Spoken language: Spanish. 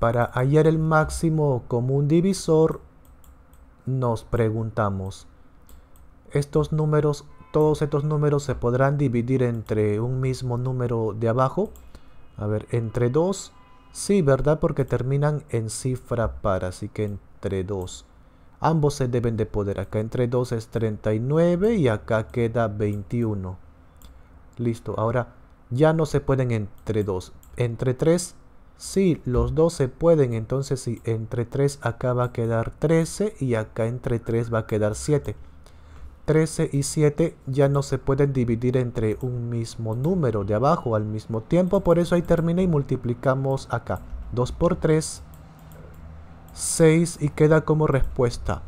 Para hallar el máximo común divisor, nos preguntamos, ¿estos números, todos estos números se podrán dividir entre un mismo número de abajo? A ver, entre 2, sí, ¿verdad? Porque terminan en cifra par, así que entre 2. Ambos se deben de poder, acá entre 2 es 39 y acá queda 21. Listo, ahora ya no se pueden entre 2. Entre 3 si los dos se pueden, entonces si entre 3 acá va a quedar 13 y acá entre 3 va a quedar 7. 13 y 7 ya no se pueden dividir entre un mismo número de abajo al mismo tiempo. Por eso ahí termina y multiplicamos acá. 2 por 3, 6 y queda como respuesta